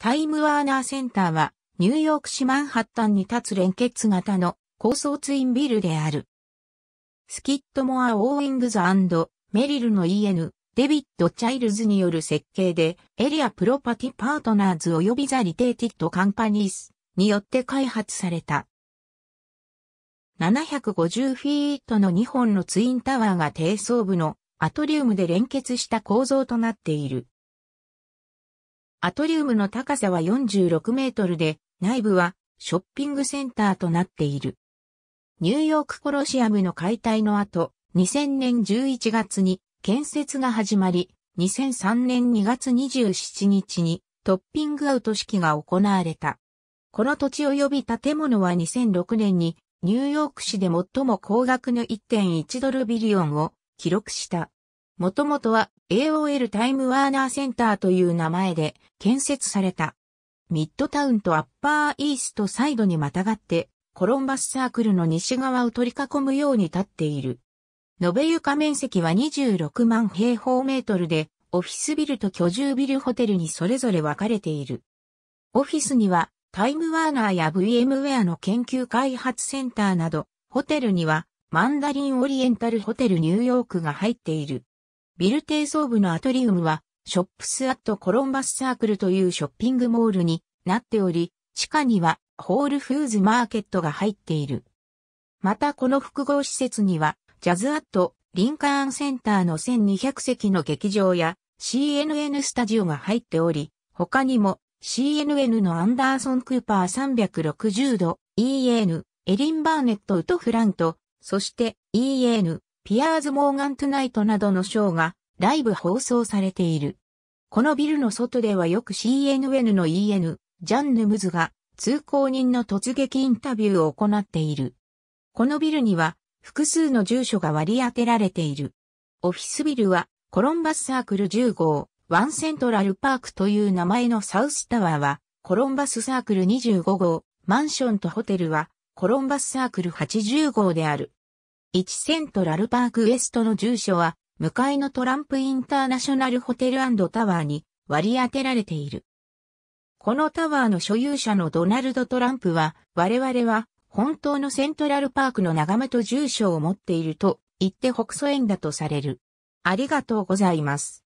タイムワーナーセンターは、ニューヨーク市マンハッタンに立つ連結型の高層ツインビルである。スキットモア・オーイングズメリルの EN、デビッド・チャイルズによる設計で、エリア・プロパティ・パートナーズ及びザ・リテイティッド・カンパニースによって開発された。750フィートの2本のツインタワーが低層部のアトリウムで連結した構造となっている。アトリウムの高さは46メートルで、内部はショッピングセンターとなっている。ニューヨークコロシアムの解体の後、2000年11月に建設が始まり、2003年2月27日にトッピングアウト式が行われた。この土地及び建物は2006年にニューヨーク市で最も高額の1.1ドルビリオンを記録した。もともとは AOL タイムワーナーセンターという名前で建設された。ミッドタウンとアッパーイーストサイドにまたがって、コロンバスサークルの西側を取り囲むように立っている。延べ床面積は26万平方メートルで、オフィスビルと居住ビルホテルにそれぞれ分かれている。オフィスには、タイムワーナーや VMware の研究開発センターなど、ホテルには、マンダリンオリエンタルホテルニューヨークが入っている。ビル低層部のアトリウムは、ショップスアットコロンバスサークルというショッピングモールになっており、地下にはホールフーズマーケットが入っている。またこの複合施設には、ジャズアットリンカーンセンターの1200席の劇場や CNN スタジオが入っており、他にも CNN のアンダーソン・クーパー360度、EN、エリン・バーネット・ウト・フラント、そして EN、ピアーズ・モーガン・トゥナイトなどのショーがライブ放送されている。このビルの外ではよく CNN の EN、ジャンヌ・ムズが通行人の突撃インタビューを行っている。このビルには複数の住所が割り当てられている。オフィスビルはコロンバスサークル10号、ワンセントラルパークという名前のサウスタワーはコロンバスサークル25号、マンションとホテルはコロンバスサークル80号である。1セントラルパークウエストの住所は、向かいのトランプインターナショナルホテルタワーに割り当てられている。このタワーの所有者のドナルド・トランプは、我々は本当のセントラルパークの眺めと住所を持っていると言って北蘇園だとされる。ありがとうございます。